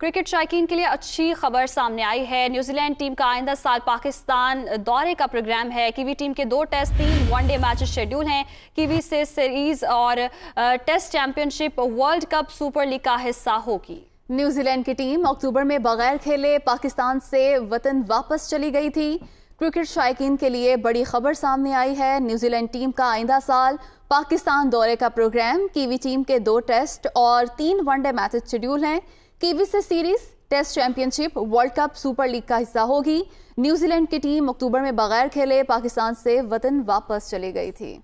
cricket शायकीन के लिए अच्छी खबर सामने आई है न्यूजीलैंड टीम का आइंदा साल पाकिस्तान दौरे का प्रोग्राम है कीवी टीम के दो टेस्ट तीन वनडे मैच शेड्यूल हैं कीवी से सीरीज और test championship world cup super league का हिस्सा होगी न्यूजीलैंड की टीम अक्टूबर में बगैर खेले पाकिस्तान से वतन वापस चली गई थी क्रिकेट शायकीन के लिए बड़ी खबर सामने आई है न्यूजीलैंड टीम का आइंदा साल पाकिस्तान दौरे का प्रोग्राम कीवी टीम के दो टेस्ट और तीन वनडे मैचेस शेड्यूल हैं कीवी से series test championship world cup super league का हिस्सा होगी न्यूजीलैंड की टीम अक्टूबर में बगैर खेले पाकिस्तान से वतन वापस चली गई थी